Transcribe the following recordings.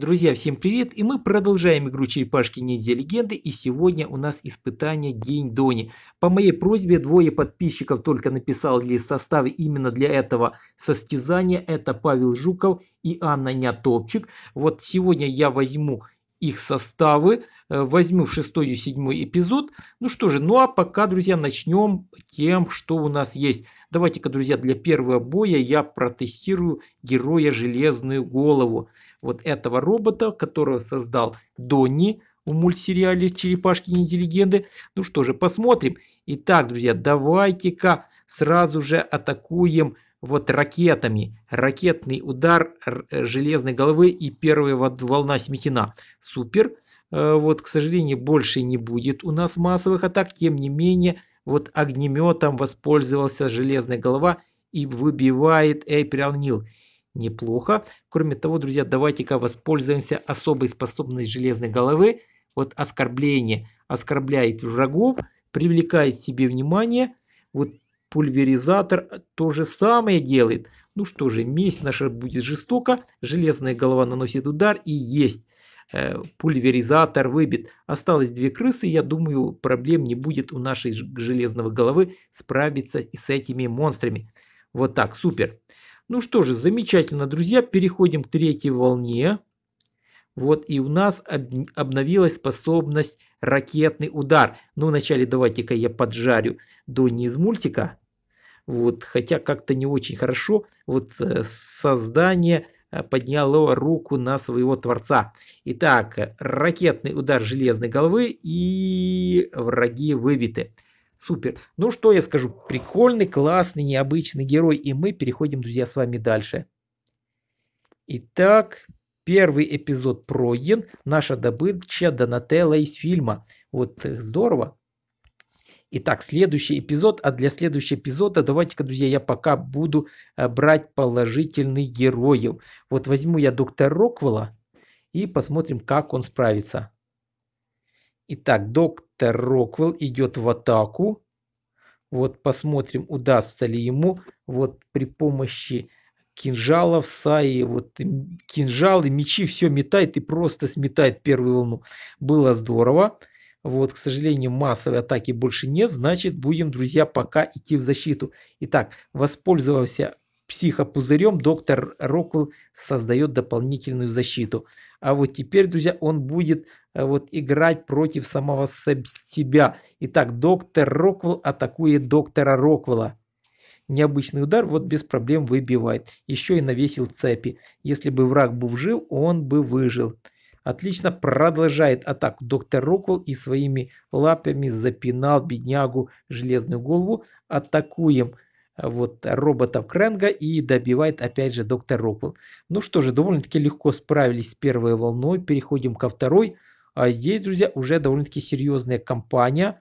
Друзья, всем привет! И мы продолжаем игру черепашки ниндзя легенды. И сегодня у нас испытание День Дони. По моей просьбе двое подписчиков только написали составы именно для этого состязания. Это Павел Жуков и Анна Нятопчик. Вот сегодня я возьму их составы. Э, возьму в шестой и седьмой эпизод. Ну что же, ну а пока, друзья, начнем тем, что у нас есть. Давайте-ка, друзья, для первого боя я протестирую героя Железную Голову. Вот этого робота, которого создал Донни в мультсериале «Черепашки-ниндзя-легенды». Ну что же, посмотрим. Итак, друзья, давайте-ка сразу же атакуем вот ракетами. Ракетный удар э, железной головы и первая волна сметена. Супер. Э, вот, к сожалению, больше не будет у нас массовых атак. Тем не менее, вот огнеметом воспользовался железная голова и выбивает Эйприл Нил. Неплохо. Кроме того, друзья, давайте-ка воспользуемся особой способностью железной головы. Вот оскорбление оскорбляет врагов, привлекает к себе внимание. Вот пульверизатор то же самое делает. Ну что же, месть наша будет жестока, железная голова наносит удар и есть. Э, пульверизатор выбит. Осталось две крысы, я думаю, проблем не будет у нашей железного головы справиться и с этими монстрами. Вот так, супер. Ну что же, замечательно, друзья, переходим к третьей волне. Вот и у нас об, обновилась способность ракетный удар. Ну вначале давайте-ка я поджарю Донни из мультика. Вот, хотя как-то не очень хорошо. Вот э, создание э, подняло руку на своего творца. Итак, э, ракетный удар железной головы и враги выбиты. Супер. Ну что я скажу, прикольный, классный, необычный герой. И мы переходим, друзья, с вами дальше. Итак, первый эпизод пройден. Наша добыча Донателла из фильма. Вот здорово. Итак, следующий эпизод. А для следующего эпизода, давайте-ка, друзья, я пока буду э, брать положительный героев. Вот возьму я доктора Роквелла и посмотрим, как он справится. Итак, доктор Роквелл идет в атаку. Вот посмотрим, удастся ли ему вот при помощи кинжалов, саи, вот кинжалы, мечи, все метает и просто сметает первую волну. Было здорово. Вот, к сожалению, массовой атаки больше нет, значит будем, друзья, пока идти в защиту. Итак, воспользовался психопузырем, доктор Року создает дополнительную защиту. А вот теперь, друзья, он будет э, вот играть против самого себя. Итак, доктор Роквелл атакует доктора Роквелла. Необычный удар вот без проблем выбивает. Еще и навесил цепи. Если бы враг был жив, он бы выжил. Отлично продолжает атаку. Доктор Рокул и своими лапами запинал беднягу железную голову. Атакуем э, вот роботов Кренга и добивает опять же доктор Рокул Ну что же, довольно-таки легко справились с первой волной. Переходим ко второй. А здесь, друзья, уже довольно-таки серьезная компания.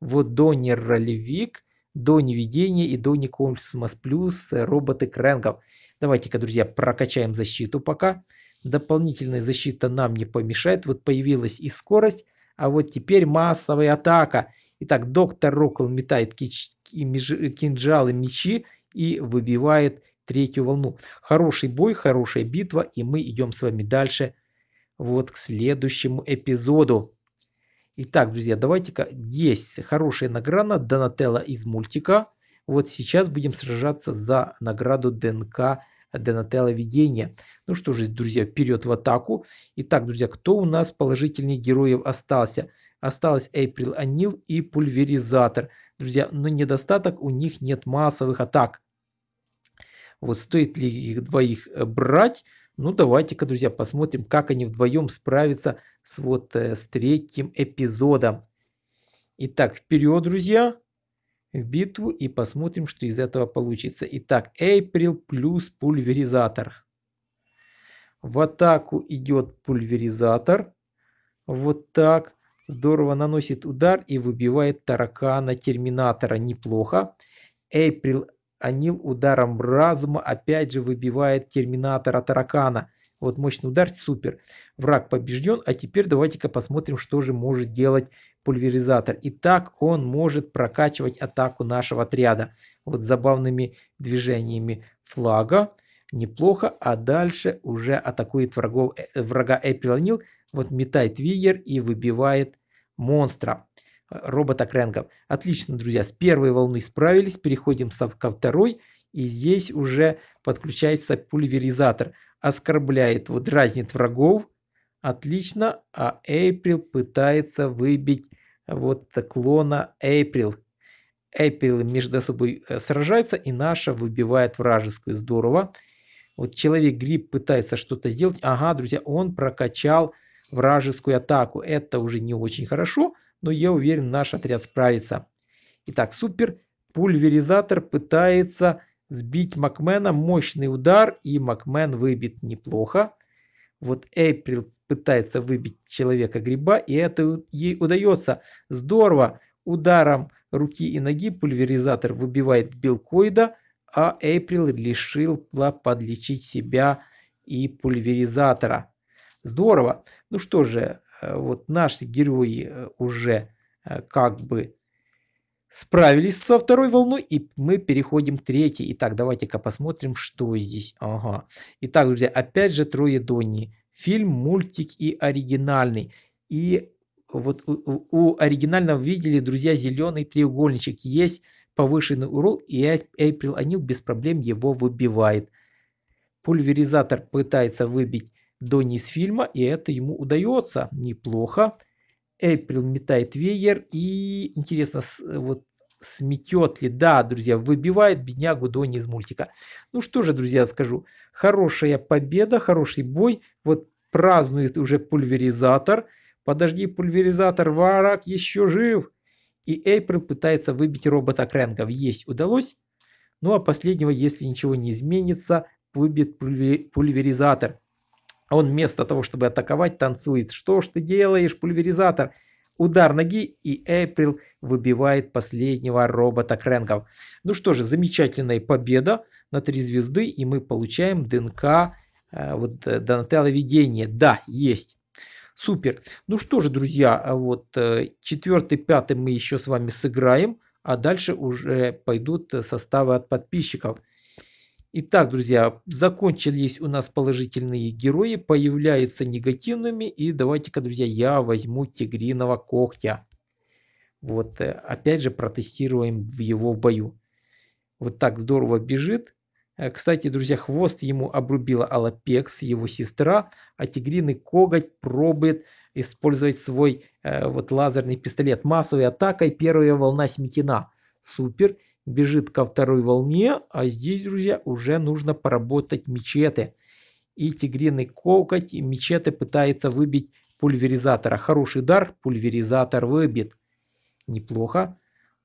Вот Донни Ролевик, Донни Видение и Донни Комплексмас Плюс, э, роботы Кренгов. Давайте-ка, друзья, прокачаем защиту пока. Пока дополнительная защита нам не помешает. Вот появилась и скорость, а вот теперь массовая атака. Итак, доктор Рокл метает кинжалы, мечи и выбивает третью волну. Хороший бой, хорошая битва, и мы идем с вами дальше вот к следующему эпизоду. Итак, друзья, давайте-ка, есть хорошая награда Донателла из мультика. Вот сейчас будем сражаться за награду ДНК Донателло Денателовидение. Ну что же, друзья, вперед в атаку. Итак, друзья, кто у нас положительных героев остался? Осталось Эйприл Анил и Пульверизатор. Друзья, но недостаток у них нет массовых атак. Вот стоит ли их двоих э, брать? Ну давайте-ка, друзья, посмотрим, как они вдвоем справятся с вот э, с третьим эпизодом. Итак, вперед, друзья в битву и посмотрим, что из этого получится. Итак, Эйприл плюс пульверизатор. В атаку идет пульверизатор. Вот так. Здорово наносит удар и выбивает таракана Терминатора. Неплохо. Эйприл Анил ударом разума опять же выбивает Терминатора Таракана. Вот мощный удар, супер. Враг побежден. А теперь давайте-ка посмотрим, что же может делать пульверизатор. И так он может прокачивать атаку нашего отряда. Вот забавными движениями флага. Неплохо. А дальше уже атакует врагов, э, врага Эпилонил. Вот метает Вигер и выбивает монстра э, робота Кренгов Отлично, друзья. С первой волны справились. Переходим ко второй. И здесь уже подключается пульверизатор. Оскорбляет, вот дразнит врагов Отлично, а April пытается выбить вот клона April, April между собой э, сражается и наша выбивает вражескую. Здорово. Вот человек-гриб пытается что-то сделать. Ага, друзья, он прокачал вражескую атаку. Это уже не очень хорошо, но я уверен, наш отряд справится. Итак, супер. Пульверизатор пытается сбить Макмена. Мощный удар, и Макмен выбит неплохо. Вот Эйприл пытается выбить человека гриба, и это ей удается. Здорово! Ударом руки и ноги пульверизатор выбивает белкоида, а Эйприл решила подлечить себя и пульверизатора. Здорово! Ну что же, э, вот наши герои э, уже э, как бы справились со второй волной, и мы переходим к третьей. Итак, давайте-ка посмотрим, что здесь. Ага. Итак, друзья, опять же трое Донни фильм, мультик и оригинальный. И вот у, у оригинального видели, друзья, зеленый треугольничек. Есть повышенный урон, и Эйприл Анил без проблем его выбивает. Пульверизатор пытается выбить Донни из фильма, и это ему удается неплохо. Эйприл метает веер, и интересно, вот сметет ли, да, друзья, выбивает беднягу Донни из мультика. Ну что же, друзья, скажу, хорошая победа, хороший бой, вот празднует уже пульверизатор. Подожди, пульверизатор, варак еще жив. И Эйприл пытается выбить робота Крэнгов. Есть удалось. Ну а последнего, если ничего не изменится, выбит пульверизатор. он вместо того, чтобы атаковать, танцует. Что ж ты делаешь, пульверизатор? Удар ноги, и Эйприл выбивает последнего робота кренков. Ну что же, замечательная победа на три звезды, и мы получаем ДНК э, вот, э, Донателло видение. Да, есть. Супер. Ну что же, друзья, э, вот четвертый, пятый мы еще с вами сыграем, а дальше уже пойдут составы от подписчиков. Итак, друзья, закончились у нас положительные герои, появляются негативными. И давайте-ка, друзья, я возьму тигриного когтя. Вот, э, опять же, протестируем в его бою. Вот так здорово бежит. Э, кстати, друзья, хвост ему обрубила Алапекс, его сестра, а тигриный коготь пробует использовать свой э, вот лазерный пистолет. массовой атакой первая волна сметена. Супер бежит ко второй волне, а здесь, друзья, уже нужно поработать мечеты. И тигриный коготь, и мечеты пытается выбить пульверизатора. Хороший удар, пульверизатор выбит. Неплохо.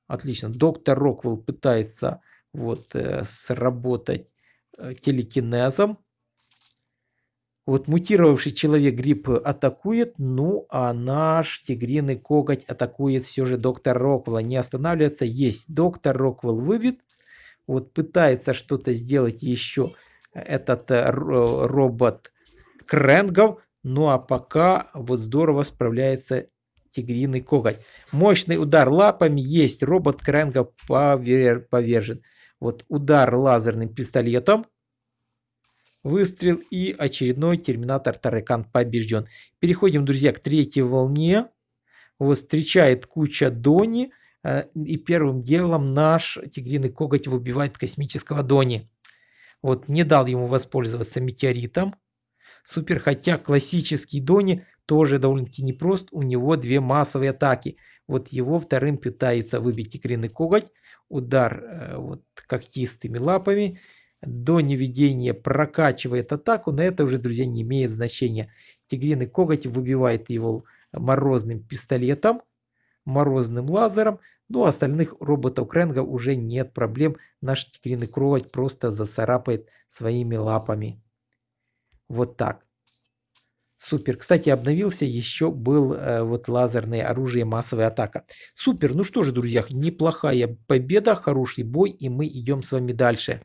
Отлично. Доктор Роквелл пытается вот э, сработать э, телекинезом. Вот мутировавший человек грипп атакует, ну а наш тигриный коготь атакует все же доктор Роквелла. Не останавливается, есть доктор Роквелл выбит. Вот пытается что-то сделать еще этот э, робот Кренгов. Ну а пока вот здорово справляется тигриный коготь. Мощный удар лапами есть, робот Кренгов повержен. Вот удар лазерным пистолетом выстрел и очередной терминатор Таракан побежден. Переходим, друзья, к третьей волне. Вот встречает куча Дони. Э, и первым делом наш тигриный коготь выбивает космического Дони. Вот не дал ему воспользоваться метеоритом. Супер, хотя классический Дони тоже довольно-таки непрост. У него две массовые атаки. Вот его вторым пытается выбить тигриный коготь. Удар э, вот когтистыми лапами до неведения прокачивает атаку, но это уже, друзья, не имеет значения. Тигриный коготь выбивает его морозным пистолетом, морозным лазером, ну у остальных роботов Кренга уже нет проблем. Наш тигриный коготь просто засарапает своими лапами. Вот так. Супер. Кстати, обновился, еще был э, вот лазерное оружие массовая атака. Супер. Ну что же, друзья, неплохая победа, хороший бой, и мы идем с вами дальше.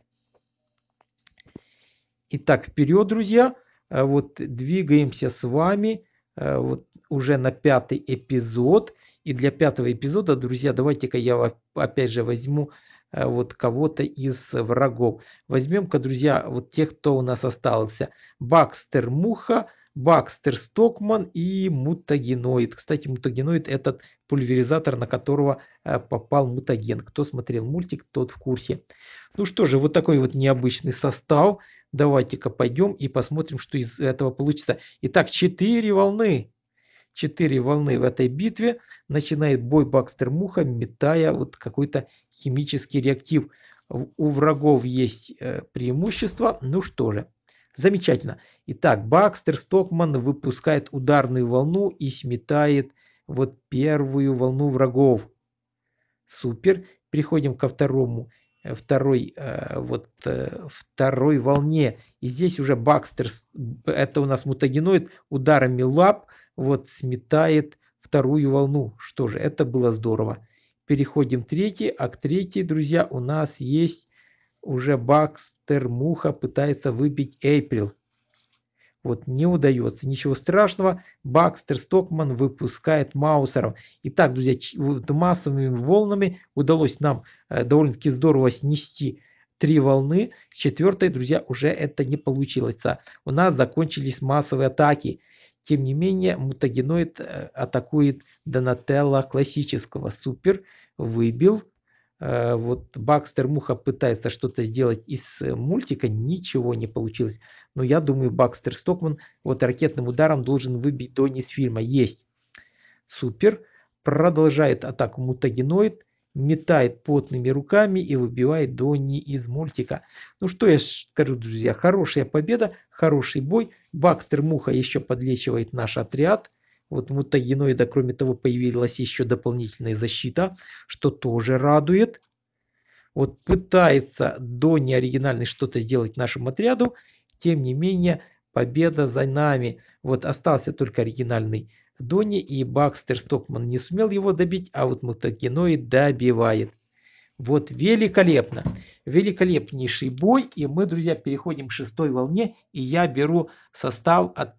Итак, вперед, друзья. Э, вот двигаемся с вами э, вот уже на пятый эпизод. И для пятого эпизода, друзья, давайте-ка я опять же возьму э, вот кого-то из врагов. Возьмем-ка, друзья, вот тех, кто у нас остался. Бакстер Муха, Бакстер Стокман и мутагеноид. Кстати, мутагеноид этот пульверизатор, на которого э, попал мутаген. Кто смотрел мультик, тот в курсе. Ну что же, вот такой вот необычный состав. Давайте-ка пойдем и посмотрим, что из этого получится. Итак, 4 волны. Четыре волны в этой битве. Начинает бой Бакстер Муха, метая вот какой-то химический реактив. У врагов есть э, преимущество. Ну что же, Замечательно. Итак, Бакстер Стокман выпускает ударную волну и сметает вот первую волну врагов. Супер. Переходим ко второму э, второй, э, вот, э, второй волне. И здесь уже Бакстер, это у нас мутагеноид, ударами лап вот сметает вторую волну. Что же, это было здорово. Переходим к третьей, а к третьей, друзья, у нас есть уже Бакстер Муха пытается выбить Эйприл. Вот не удается. Ничего страшного. Бакстер Стокман выпускает Маусера. Итак, друзья, вот массовыми волнами удалось нам э, довольно-таки здорово снести три волны. С четвертой, друзья, уже это не получилось. У нас закончились массовые атаки. Тем не менее, мутагеноид э, атакует Донателла классического. Супер. Выбил. Э, вот Бакстер Муха пытается что-то сделать из э, мультика, ничего не получилось. Но я думаю, Бакстер Стокман вот ракетным ударом должен выбить Донни из фильма. Есть. Супер. Продолжает атаку мутагеноид, метает потными руками и выбивает Донни из мультика. Ну что я скажу, друзья, хорошая победа, хороший бой. Бакстер Муха еще подлечивает наш отряд – вот у мутагеноида, кроме того, появилась еще дополнительная защита, что тоже радует. Вот пытается до неоригинальной что-то сделать нашему отряду, тем не менее победа за нами. Вот остался только оригинальный Донни и Бакстер Стокман не сумел его добить, а вот мутагеноид добивает. Вот великолепно. Великолепнейший бой. И мы, друзья, переходим к шестой волне. И я беру состав от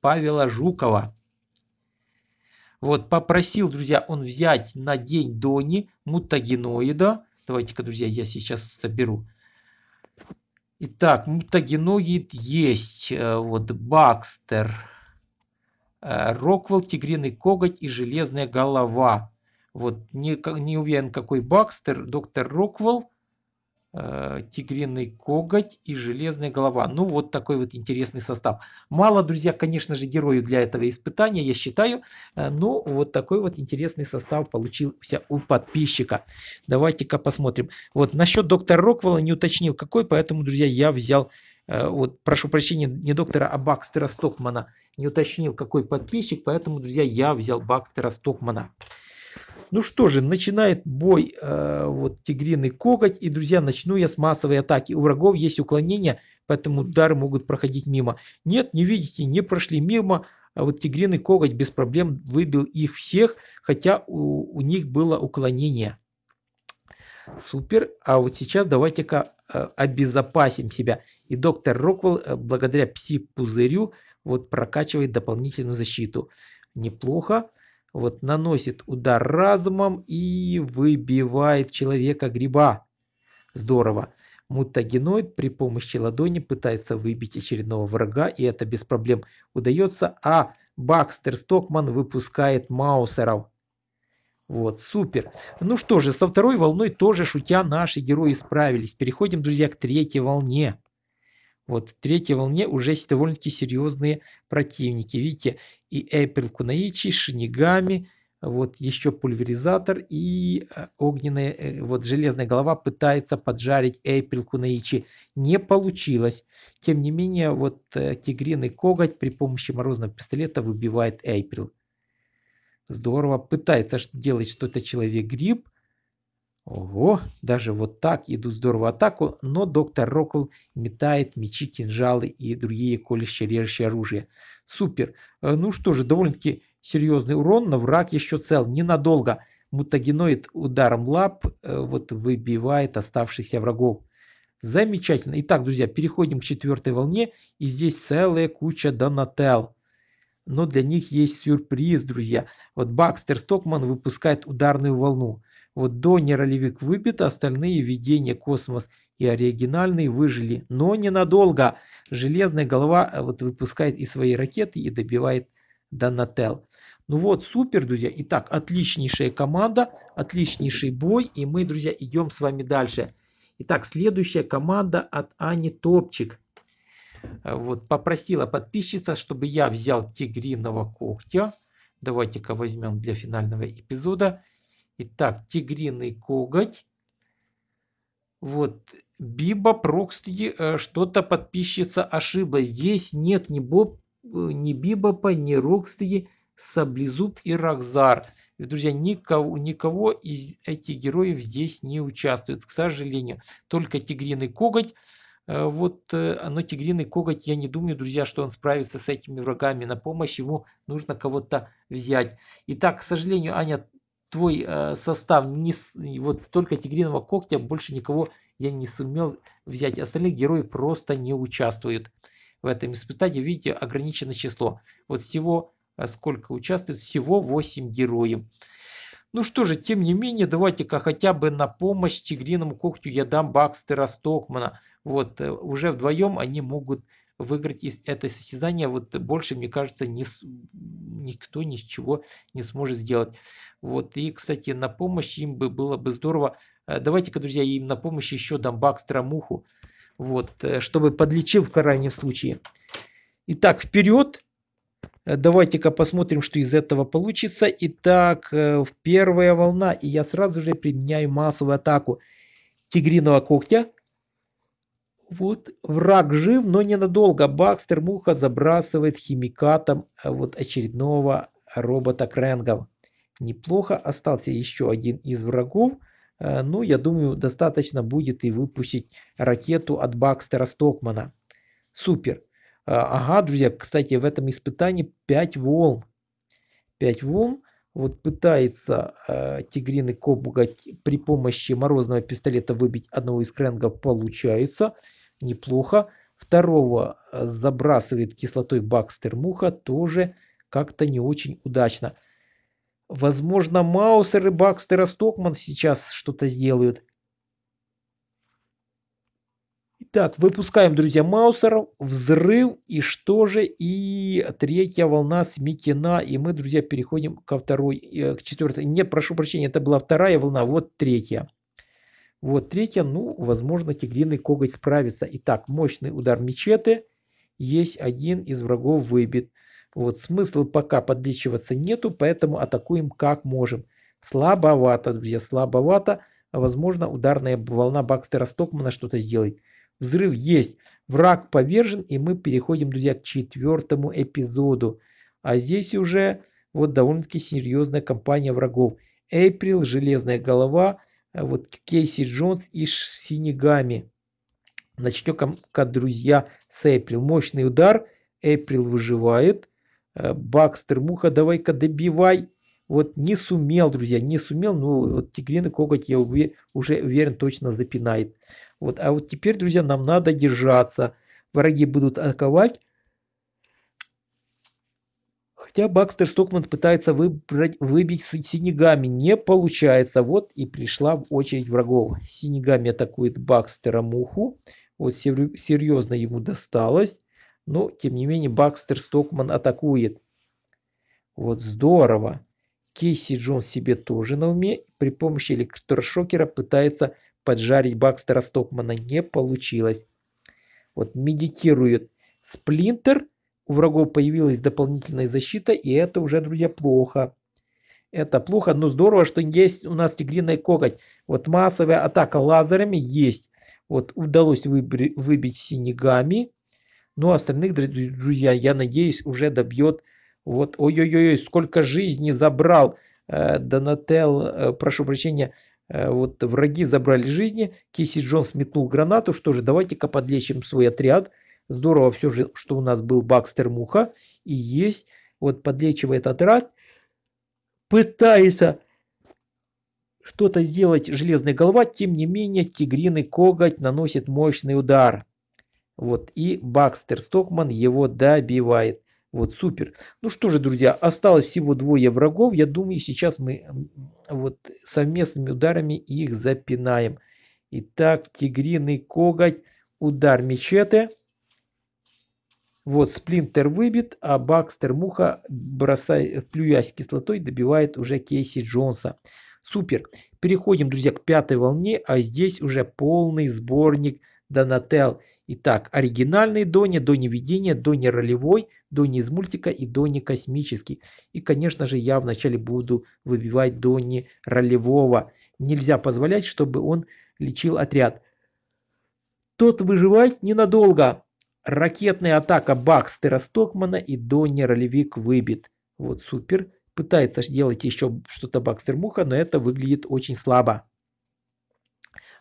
Павла Жукова. Вот, попросил, друзья, он взять на день Дони мутагеноида. Давайте-ка, друзья, я сейчас соберу. Итак, мутагеноид есть. Э, вот, Бакстер. Э, Роквелл, тигриный коготь и железная голова. Вот, не, не уверен, какой Бакстер, доктор Роквелл. Э, тигриный коготь и железная голова. Ну, вот такой вот интересный состав. Мало, друзья, конечно же, героев для этого испытания, я считаю, э, но вот такой вот интересный состав получился у подписчика. Давайте-ка посмотрим. Вот, насчет доктора Роквелла не уточнил, какой, поэтому, друзья, я взял э, вот, прошу прощения, не доктора, а Бакстера Стокмана. Не уточнил, какой подписчик, поэтому, друзья, я взял Бакстера Стокмана. Ну что же, начинает бой э, вот тигриный коготь. И, друзья, начну я с массовой атаки. У врагов есть уклонения, поэтому удары могут проходить мимо. Нет, не видите, не прошли мимо. А вот тигриный коготь без проблем выбил их всех, хотя у, у них было уклонение. Супер. А вот сейчас давайте-ка э, обезопасим себя. И доктор Роквелл э, благодаря пси-пузырю вот прокачивает дополнительную защиту. Неплохо вот наносит удар разумом и выбивает человека гриба. Здорово. Мутагеноид при помощи ладони пытается выбить очередного врага, и это без проблем удается, а Бакстер Стокман выпускает маусеров. Вот, супер. Ну что же, со второй волной тоже, шутя, наши герои справились. Переходим, друзья, к третьей волне. Вот в третьей волне уже есть довольно-таки серьезные противники. Видите, и Эйприл Кунаичи, Шинигами, вот еще пульверизатор и э, огненная, э, вот железная голова пытается поджарить Эйприл Кунаичи. Не получилось. Тем не менее, вот э, тигриный коготь при помощи морозного пистолета выбивает Эйприл. Здорово. Пытается делать что-то человек-гриб. Ого, даже вот так идут здорово атаку, но доктор Рокл метает мечи, кинжалы и другие колющие режущие оружие. Супер. Э, ну что же, довольно-таки серьезный урон, но враг еще цел, ненадолго. Мутагеноид ударом лап э, вот выбивает оставшихся врагов. Замечательно. Итак, друзья, переходим к четвертой волне. И здесь целая куча донател. Но для них есть сюрприз, друзья. Вот Бакстер Стокман выпускает ударную волну. Вот донер-ролевик выпит, остальные видения космос и оригинальные выжили. Но ненадолго. Железная голова э, вот выпускает и свои ракеты и добивает Донателл. Ну вот, супер, друзья. Итак, отличнейшая команда, отличнейший бой. И мы, друзья, идем с вами дальше. Итак, следующая команда от Ани Топчик. Э, вот, попросила подписчица, чтобы я взял тигриного когтя. Давайте-ка возьмем для финального эпизода. Итак, тигриный коготь. Вот, Биба Проксти, э, что-то подписчица ошиблась. Здесь нет ни, Боб, э, ни Бибопа, ни Рокстеди, Саблезуб и Рокзар. Э, друзья, никого, никого из этих героев здесь не участвует, к сожалению. Только Тигриный Коготь. Вот, но Тигриный Коготь, я не думаю, друзья, что он справится с этими врагами. На помощь ему нужно кого-то взять. Итак, к сожалению, Аня твой э, состав не с... вот только тигриного когтя больше никого я не сумел взять остальные герои просто не участвуют в этом испытании видите ограниченное число вот всего э, сколько участвует всего 8 героев ну что же тем не менее давайте-ка хотя бы на помощь тигриному когтю я дам бакстера стокмана вот э, уже вдвоем они могут выиграть из это состязание вот больше, мне кажется, не, никто ничего не сможет сделать. Вот, и, кстати, на помощь им бы было бы здорово. Э, давайте-ка, друзья, им на помощь еще дам Бакстра Муху, вот, э, чтобы подлечил в крайнем случае. Итак, вперед. Давайте-ка посмотрим, что из этого получится. Итак, э, первая волна, и я сразу же применяю массовую атаку тигриного когтя – вот враг жив, но ненадолго. Бакстер Муха забрасывает химикатом э, вот очередного робота Кренгов. Неплохо. Остался еще один из врагов. Э, но ну, я думаю, достаточно будет и выпустить ракету от Бакстера Стокмана. Супер. Э, ага, друзья, кстати, в этом испытании 5 волн. 5 волн. Вот пытается э, тигриный кобугать при помощи морозного пистолета выбить одного из Кренгов. Получается неплохо. Второго э, забрасывает кислотой Бакстер Муха, тоже как-то не очень удачно. Возможно, Маусер и Бакстер и Стокман сейчас что-то сделают. Итак, выпускаем, друзья, Маусера, взрыв и что же? И третья волна сметена. И мы, друзья, переходим ко второй, э, к четвертой. Нет, прошу прощения, это была вторая волна, вот третья. Вот третья, ну, возможно, тигриный коготь справится. Итак, мощный удар мечеты. Есть один из врагов выбит. Вот смысла пока подлечиваться нету, поэтому атакуем как можем. Слабовато, друзья, слабовато. Возможно, ударная волна Бакстера Стокмана что-то сделает. Взрыв есть. Враг повержен, и мы переходим, друзья, к четвертому эпизоду. А здесь уже вот довольно-таки серьезная компания врагов. Эйприл, Железная Голова, Э, вот Кейси Джонс и синегами Начнем, как друзья, с Эприл. Мощный удар. Эприл выживает. Э, Бакстер, Муха, давай-ка добивай. Вот не сумел, друзья, не сумел, ну вот тигриный коготь, я уве, уже уверен, точно запинает. Вот, а вот теперь, друзья, нам надо держаться. Враги будут атаковать, Хотя Бакстер Стокман пытается выбрать, выбить с Синегами, не получается. Вот и пришла в очередь врагов. Синегами атакует Бакстера Муху. Вот серьезно ему досталось. Но, тем не менее, Бакстер Стокман атакует. Вот здорово. Кейси Джонс себе тоже на уме. При помощи электрошокера пытается поджарить Бакстера Стокмана. Не получилось. Вот медитирует Сплинтер у врагов появилась дополнительная защита, и это уже, друзья, плохо. Это плохо, но здорово, что есть у нас тигриная коготь. Вот массовая атака лазерами есть. Вот удалось выбри- выбить синегами. Ну, остальных, друзья, я надеюсь, уже добьет. Вот, ой-ой-ой, сколько жизни забрал э, Донател, э, прошу прощения, э, вот враги забрали жизни. Кейси Джонс метнул гранату. Что же, давайте-ка подлечим свой отряд здорово все же, что у нас был Бакстер Муха и есть. Вот подлечивает отрад, пытается что-то сделать железной голова, тем не менее тигриный коготь наносит мощный удар. Вот и Бакстер Стокман его добивает. Вот супер. Ну что же, друзья, осталось всего двое врагов. Я думаю, сейчас мы вот совместными ударами их запинаем. Итак, тигриный коготь, удар мечеты. Вот, Сплинтер выбит, а Бакстер Муха, бросая, плюясь кислотой, добивает уже Кейси Джонса. Супер. Переходим, друзья, к пятой волне, а здесь уже полный сборник Донател. Итак, оригинальный Дони, Дони видения, Дони ролевой, Дони из мультика и Дони космический. И, конечно же, я вначале буду выбивать Дони ролевого. Нельзя позволять, чтобы он лечил отряд. Тот выживает ненадолго. Ракетная атака Бакс Стокмана и Донни ролевик выбит. Вот супер. Пытается делать еще что-то Бакстер Муха, но это выглядит очень слабо.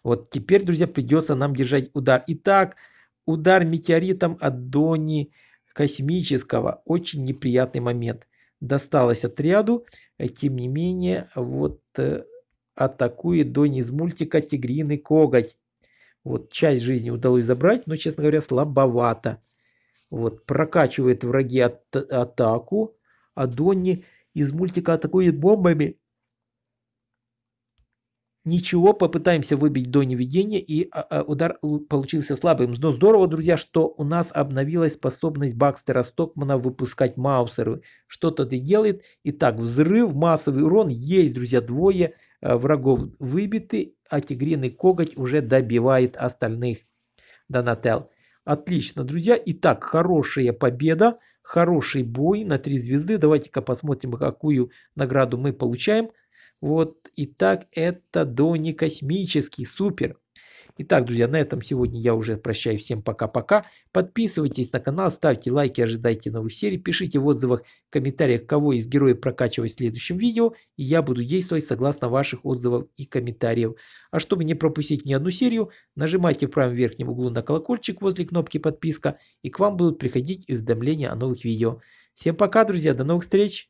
Вот теперь, друзья, придется нам держать удар. Итак, удар метеоритом от Дони космического. Очень неприятный момент. Досталось отряду. Э, тем не менее, вот э, атакует Дони из мультика «Тигриный коготь». Вот часть жизни удалось забрать, но, честно говоря, слабовато. Вот, прокачивает враги ат атаку, а Донни из мультика атакует бомбами. Ничего, попытаемся выбить до неведения, и а, а, удар получился слабым. Но здорово, друзья, что у нас обновилась способность Бакстера Стокмана выпускать маусеры. Что-то ты делает. Итак, взрыв, массовый урон есть, друзья, двое а, врагов выбиты а тигриный коготь уже добивает остальных. Донател. Отлично, друзья. Итак, хорошая победа, хороший бой на 3 звезды. Давайте-ка посмотрим, какую награду мы получаем. Вот, итак, это Дони Космический, супер. Итак, друзья, на этом сегодня я уже прощаюсь. Всем пока-пока. Подписывайтесь на канал, ставьте лайки, ожидайте новых серий. Пишите в отзывах, в комментариях, кого из героев прокачивать в следующем видео. И я буду действовать согласно ваших отзывов и комментариев. А чтобы не пропустить ни одну серию, нажимайте в правом верхнем углу на колокольчик возле кнопки подписка. И к вам будут приходить уведомления о новых видео. Всем пока, друзья. До новых встреч.